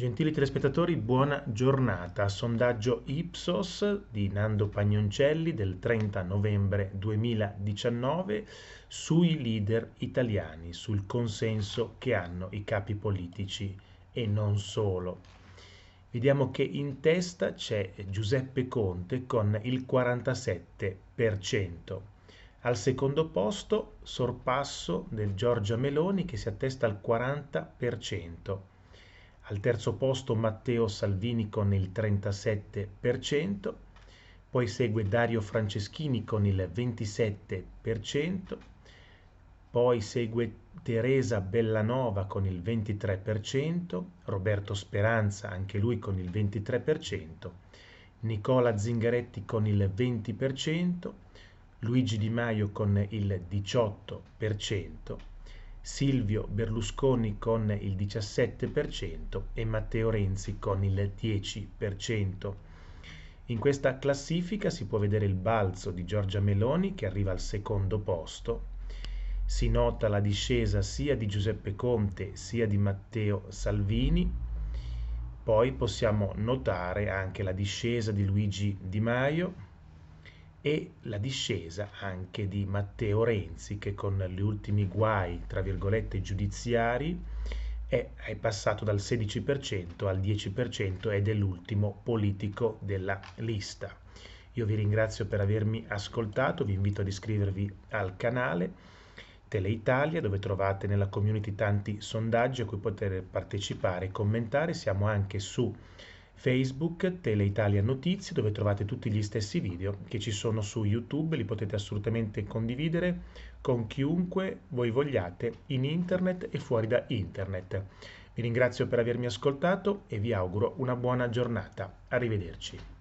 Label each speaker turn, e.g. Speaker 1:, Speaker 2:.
Speaker 1: Gentili telespettatori, buona giornata. Sondaggio Ipsos di Nando Pagnoncelli del 30 novembre 2019 sui leader italiani, sul consenso che hanno i capi politici e non solo. Vediamo che in testa c'è Giuseppe Conte con il 47%. Al secondo posto sorpasso del Giorgia Meloni che si attesta al 40%. Al terzo posto Matteo Salvini con il 37%, poi segue Dario Franceschini con il 27%, poi segue Teresa Bellanova con il 23%, Roberto Speranza anche lui con il 23%, Nicola Zingaretti con il 20%, Luigi Di Maio con il 18%, Silvio Berlusconi con il 17% e Matteo Renzi con il 10%. In questa classifica si può vedere il balzo di Giorgia Meloni che arriva al secondo posto. Si nota la discesa sia di Giuseppe Conte sia di Matteo Salvini. Poi possiamo notare anche la discesa di Luigi Di Maio, e la discesa anche di Matteo Renzi che con gli ultimi guai, tra virgolette, giudiziari è, è passato dal 16% al 10% ed è l'ultimo politico della lista. Io vi ringrazio per avermi ascoltato, vi invito ad iscrivervi al canale Teleitalia dove trovate nella community tanti sondaggi a cui poter partecipare e commentare. Siamo anche su Facebook, Teleitalia Notizie, dove trovate tutti gli stessi video che ci sono su YouTube, li potete assolutamente condividere con chiunque voi vogliate in internet e fuori da internet. Vi ringrazio per avermi ascoltato e vi auguro una buona giornata. Arrivederci.